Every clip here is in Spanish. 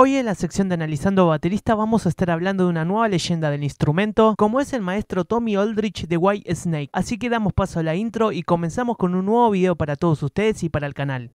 Hoy en la sección de Analizando Baterista vamos a estar hablando de una nueva leyenda del instrumento, como es el maestro Tommy Aldrich de White Snake. Así que damos paso a la intro y comenzamos con un nuevo video para todos ustedes y para el canal.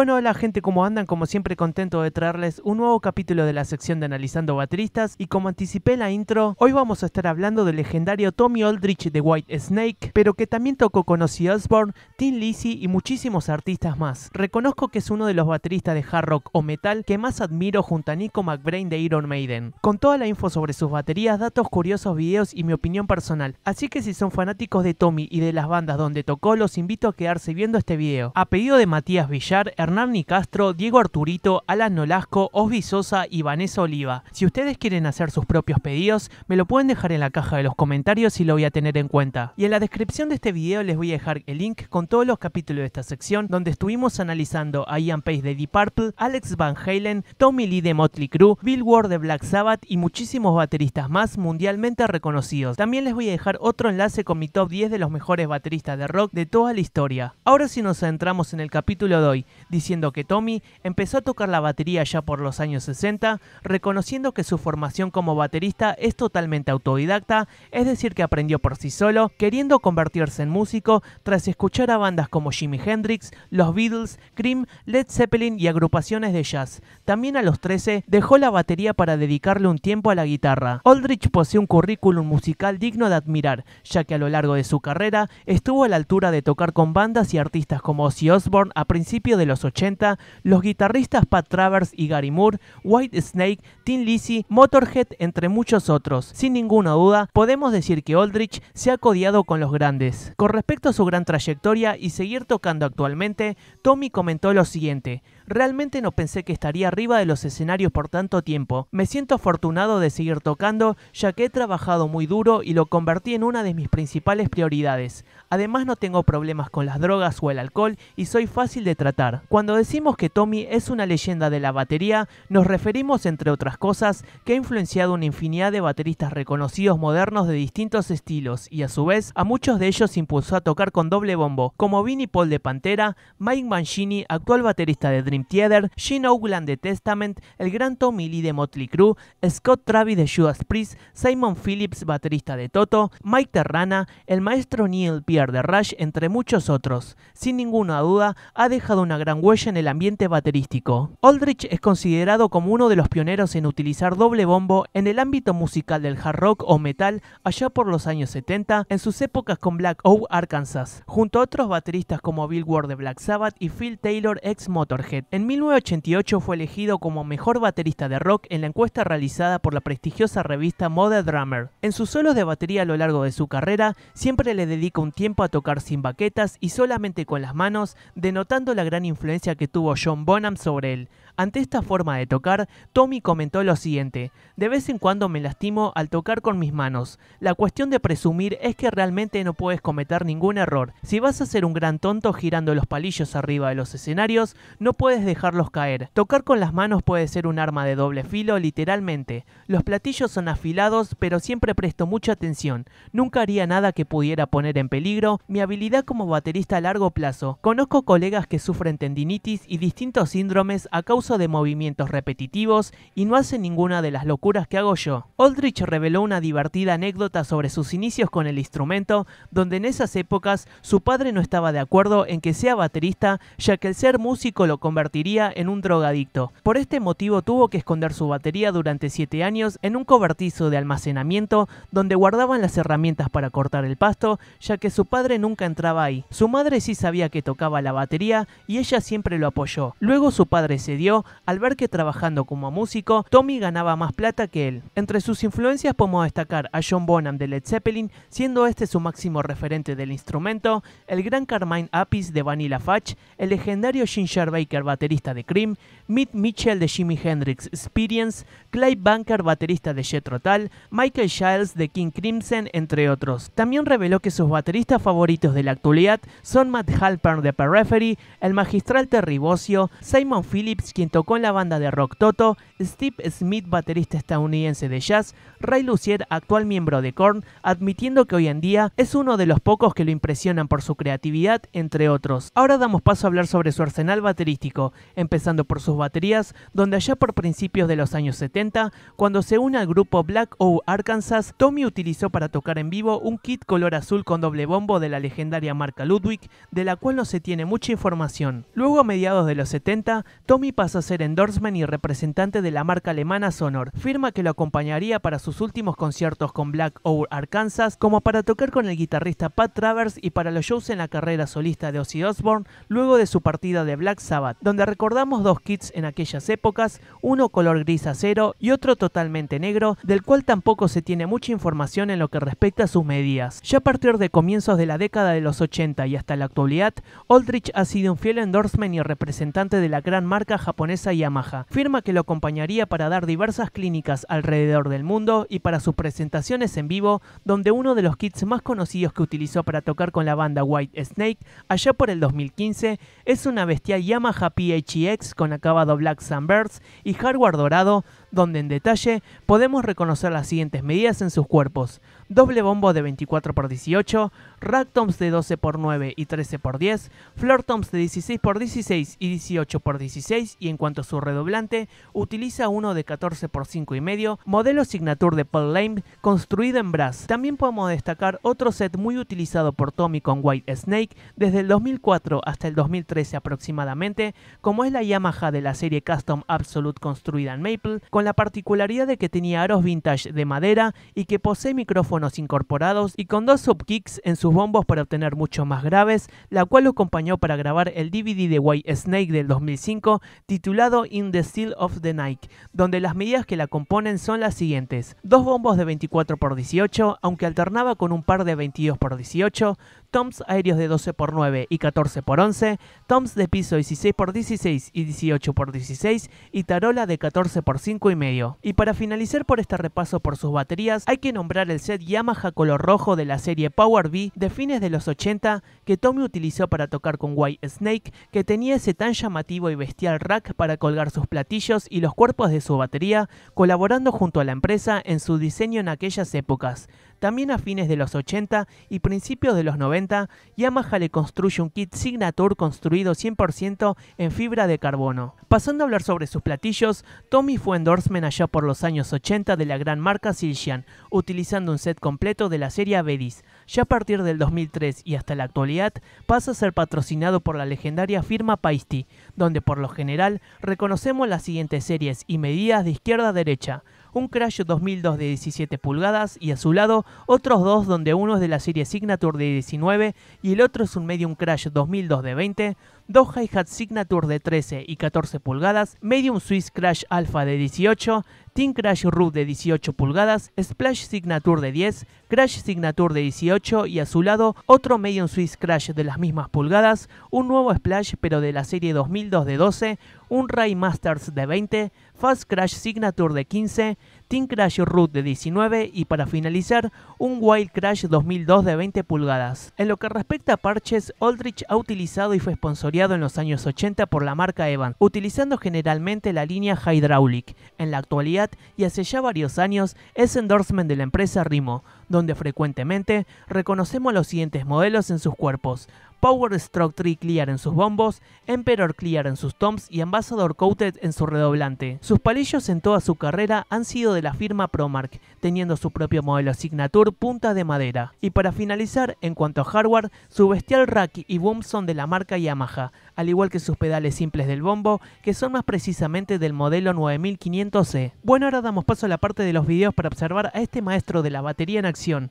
Bueno, hola gente, ¿cómo andan? Como siempre contento de traerles un nuevo capítulo de la sección de Analizando Bateristas y como anticipé la intro, hoy vamos a estar hablando del legendario Tommy Aldrich de White Snake, pero que también tocó con Ozzy Osbourne, Tim Lizzy y muchísimos artistas más. Reconozco que es uno de los bateristas de hard rock o metal que más admiro junto a Nico McBrain de Iron Maiden, con toda la info sobre sus baterías, datos curiosos, videos y mi opinión personal. Así que si son fanáticos de Tommy y de las bandas donde tocó, los invito a quedarse viendo este video. A pedido de Matías Villar, Hernán Castro, Diego Arturito, Alan Nolasco, Osby Sosa y Vanessa Oliva. Si ustedes quieren hacer sus propios pedidos, me lo pueden dejar en la caja de los comentarios y lo voy a tener en cuenta. Y en la descripción de este video les voy a dejar el link con todos los capítulos de esta sección donde estuvimos analizando a Ian Pace de Deep Purple, Alex Van Halen, Tommy Lee de Motley Crue, Bill Ward de Black Sabbath y muchísimos bateristas más mundialmente reconocidos. También les voy a dejar otro enlace con mi top 10 de los mejores bateristas de rock de toda la historia. Ahora si nos centramos en el capítulo de hoy, diciendo que Tommy empezó a tocar la batería ya por los años 60, reconociendo que su formación como baterista es totalmente autodidacta, es decir, que aprendió por sí solo, queriendo convertirse en músico tras escuchar a bandas como Jimi Hendrix, los Beatles, Cream, Led Zeppelin y agrupaciones de jazz. También a los 13 dejó la batería para dedicarle un tiempo a la guitarra. Aldrich posee un currículum musical digno de admirar, ya que a lo largo de su carrera estuvo a la altura de tocar con bandas y artistas como Ozzy Osbourne a principios de los los 80, los guitarristas Pat Travers y Gary Moore, White Snake, Tim Lizzy, Motorhead, entre muchos otros. Sin ninguna duda, podemos decir que Aldrich se ha codiado con los grandes. Con respecto a su gran trayectoria y seguir tocando actualmente, Tommy comentó lo siguiente. Realmente no pensé que estaría arriba de los escenarios por tanto tiempo. Me siento afortunado de seguir tocando, ya que he trabajado muy duro y lo convertí en una de mis principales prioridades. Además no tengo problemas con las drogas o el alcohol y soy fácil de tratar. Cuando decimos que Tommy es una leyenda de la batería, nos referimos entre otras cosas que ha influenciado una infinidad de bateristas reconocidos modernos de distintos estilos y a su vez a muchos de ellos impulsó a tocar con doble bombo, como Vinnie Paul de Pantera, Mike Mancini, actual baterista de Dream Theater, Gene Oakland de Testament, el gran Tommy Lee de Motley Crue, Scott Travis de Judas Priest, Simon Phillips baterista de Toto, Mike Terrana, el maestro Neil Pierce de Rush, entre muchos otros. Sin ninguna duda, ha dejado una gran huella en el ambiente baterístico. Aldrich es considerado como uno de los pioneros en utilizar doble bombo en el ámbito musical del hard rock o metal allá por los años 70, en sus épocas con Black Oak, Arkansas, junto a otros bateristas como Bill Ward de Black Sabbath y Phil Taylor ex Motorhead. En 1988 fue elegido como mejor baterista de rock en la encuesta realizada por la prestigiosa revista Modern Drummer. En sus solos de batería a lo largo de su carrera, siempre le dedica un tiempo a tocar sin baquetas y solamente con las manos, denotando la gran influencia que tuvo John Bonham sobre él, ante esta forma de tocar, Tommy comentó lo siguiente, de vez en cuando me lastimo al tocar con mis manos. La cuestión de presumir es que realmente no puedes cometer ningún error. Si vas a ser un gran tonto girando los palillos arriba de los escenarios, no puedes dejarlos caer. Tocar con las manos puede ser un arma de doble filo literalmente. Los platillos son afilados, pero siempre presto mucha atención. Nunca haría nada que pudiera poner en peligro mi habilidad como baterista a largo plazo. Conozco colegas que sufren tendinitis y distintos síndromes a causa de movimientos repetitivos y no hace ninguna de las locuras que hago yo. Aldrich reveló una divertida anécdota sobre sus inicios con el instrumento, donde en esas épocas su padre no estaba de acuerdo en que sea baterista, ya que el ser músico lo convertiría en un drogadicto. Por este motivo tuvo que esconder su batería durante 7 años en un cobertizo de almacenamiento donde guardaban las herramientas para cortar el pasto, ya que su padre nunca entraba ahí. Su madre sí sabía que tocaba la batería y ella siempre lo apoyó. Luego su padre cedió al ver que trabajando como músico, Tommy ganaba más plata que él. Entre sus influencias podemos destacar a John Bonham de Led Zeppelin, siendo este su máximo referente del instrumento, el gran Carmine Apis de Vanilla Fudge, el legendario Ginger Baker baterista de Cream, Mitt Mitchell de Jimi Hendrix Experience, Clive Banker, baterista de Jet Michael Giles de King Crimson, entre otros. También reveló que sus bateristas favoritos de la actualidad son Matt Halpern de Periphery, el magistral Terry Bozzio, Simon Phillips quien tocó en la banda de rock Toto, Steve Smith, baterista estadounidense de jazz, Ray Lucier, actual miembro de Korn, admitiendo que hoy en día es uno de los pocos que lo impresionan por su creatividad, entre otros. Ahora damos paso a hablar sobre su arsenal baterístico, empezando por sus baterías, donde allá por principios de los años 70, cuando se une al grupo Black O Arkansas, Tommy utilizó para tocar en vivo un kit color azul con doble bombo de la legendaria marca Ludwig, de la cual no se tiene mucha información. Luego a mediados de los 70, Tommy pasó a ser endorsement y representante de la marca alemana Sonor, firma que lo acompañaría para sus últimos conciertos con Black Owl Arkansas, como para tocar con el guitarrista Pat Travers y para los shows en la carrera solista de Ozzy Osbourne luego de su partida de Black Sabbath, donde recordamos dos kits en aquellas épocas, uno color gris acero y otro totalmente negro, del cual tampoco se tiene mucha información en lo que respecta a sus medidas. Ya a partir de comienzos de la década de los 80 y hasta la actualidad, Aldrich ha sido un fiel endorsement y representante de la gran marca japonesa Yamaha. Firma que lo acompañaría para dar diversas clínicas alrededor del mundo y para sus presentaciones en vivo, donde uno de los kits más conocidos que utilizó para tocar con la banda White Snake allá por el 2015 es una bestial Yamaha PHX con acabado Black Sunbirds y hardware dorado donde en detalle podemos reconocer las siguientes medidas en sus cuerpos. Doble bombo de 24x18, toms de 12x9 y 13x10, toms de 16x16 y 18x16 y en cuanto a su redoblante, utiliza uno de 14x5 y medio, modelo Signature de Paul Lame construido en brass. También podemos destacar otro set muy utilizado por Tommy con White Snake desde el 2004 hasta el 2013 aproximadamente, como es la Yamaha de la serie Custom Absolute construida en Maple, con la particularidad de que tenía aros vintage de madera y que posee micrófonos incorporados y con dos subkicks en sus bombos para obtener mucho más graves, la cual lo acompañó para grabar el DVD de White Snake del 2005 titulado In the Seal of the Night, donde las medidas que la componen son las siguientes: dos bombos de 24 x 18, aunque alternaba con un par de 22 x 18, toms aéreos de 12 x 9 y 14 x 11, toms de piso 16 x 16 y 18 x 16 y tarola de 14 x 5 y medio. Y para finalizar por este repaso por sus baterías, hay que nombrar el set Yamaha color rojo de la serie Power B de fines de los 80 que Tommy utilizó para tocar con White Snake, que tenía ese tan llamativo y bestial rack para colgar sus platillos y los cuerpos de su batería, colaborando junto a la empresa en su diseño en aquellas épocas. También a fines de los 80 y principios de los 90, Yamaha le construye un kit Signature construido 100% en fibra de carbono. Pasando a hablar sobre sus platillos, Tommy fue endorsement allá por los años 80 de la gran marca Silsian, utilizando un set completo de la serie Avedis. Ya a partir del 2003 y hasta la actualidad, pasa a ser patrocinado por la legendaria firma Paisti, donde por lo general reconocemos las siguientes series y medidas de izquierda a derecha, un Crash 2002 de 17 pulgadas y a su lado otros dos donde uno es de la serie Signature de 19 y el otro es un Medium Crash 2002 de 20, dos hi-hat Signature de 13 y 14 pulgadas, Medium Swiss Crash Alpha de 18, Team Crash Root de 18 pulgadas, Splash Signature de 10, Crash Signature de 18 y a su lado otro Medium Swiss Crash de las mismas pulgadas, un nuevo Splash pero de la serie 2002 de 12, un Ray Masters de 20, Fast Crash Signature de 15, Team Crash Root de 19 y para finalizar un Wild Crash 2002 de 20 pulgadas. En lo que respecta a parches, Aldrich ha utilizado y fue sponsoreado en los años 80 por la marca Evan, utilizando generalmente la línea Hydraulic. En la actualidad y hace ya varios años es endorsement de la empresa Rimo, donde frecuentemente reconocemos los siguientes modelos en sus cuerpos. Power Stroke 3 Clear en sus bombos, Emperor Clear en sus toms y Ambassador Coated en su redoblante. Sus palillos en toda su carrera han sido de la firma Promark, teniendo su propio modelo Signature punta de madera. Y para finalizar, en cuanto a hardware, su bestial rack y boom son de la marca Yamaha, al igual que sus pedales simples del bombo, que son más precisamente del modelo 9500 c Bueno, ahora damos paso a la parte de los videos para observar a este maestro de la batería en acción.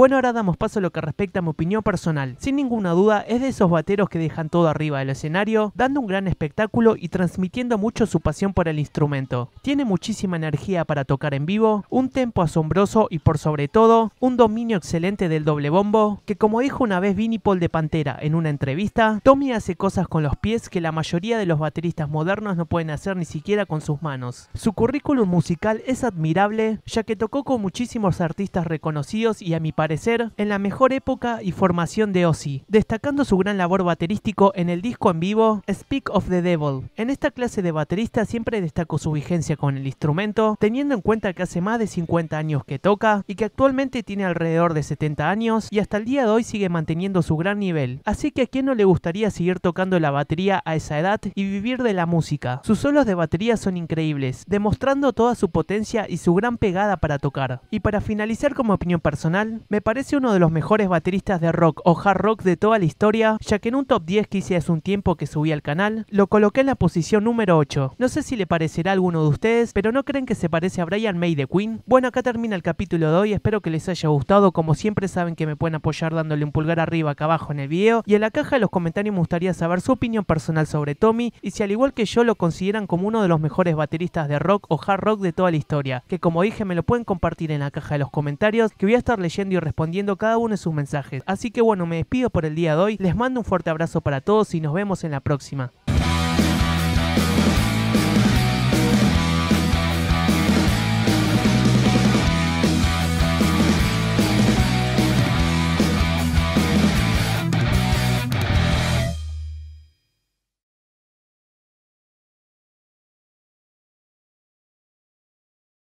Bueno, ahora damos paso a lo que respecta a mi opinión personal. Sin ninguna duda, es de esos bateros que dejan todo arriba del escenario, dando un gran espectáculo y transmitiendo mucho su pasión por el instrumento. Tiene muchísima energía para tocar en vivo, un tempo asombroso y por sobre todo, un dominio excelente del doble bombo, que como dijo una vez Vinnie Paul de Pantera en una entrevista, Tommy hace cosas con los pies que la mayoría de los bateristas modernos no pueden hacer ni siquiera con sus manos. Su currículum musical es admirable, ya que tocó con muchísimos artistas reconocidos y a mi parecer en la mejor época y formación de Ozzy, destacando su gran labor baterístico en el disco en vivo Speak of the Devil. En esta clase de baterista siempre destacó su vigencia con el instrumento, teniendo en cuenta que hace más de 50 años que toca y que actualmente tiene alrededor de 70 años y hasta el día de hoy sigue manteniendo su gran nivel. Así que a quien no le gustaría seguir tocando la batería a esa edad y vivir de la música. Sus solos de batería son increíbles, demostrando toda su potencia y su gran pegada para tocar. Y para finalizar como opinión personal, me parece uno de los mejores bateristas de rock o hard rock de toda la historia, ya que en un top 10 que hice hace un tiempo que subí al canal, lo coloqué en la posición número 8. No sé si le parecerá a alguno de ustedes, pero ¿no creen que se parece a Brian May de Queen? Bueno, acá termina el capítulo de hoy, espero que les haya gustado, como siempre saben que me pueden apoyar dándole un pulgar arriba acá abajo en el video, y en la caja de los comentarios me gustaría saber su opinión personal sobre Tommy, y si al igual que yo lo consideran como uno de los mejores bateristas de rock o hard rock de toda la historia, que como dije me lo pueden compartir en la caja de los comentarios, que voy a estar leyendo y respondiendo cada uno de sus mensajes. Así que bueno, me despido por el día de hoy, les mando un fuerte abrazo para todos y nos vemos en la próxima.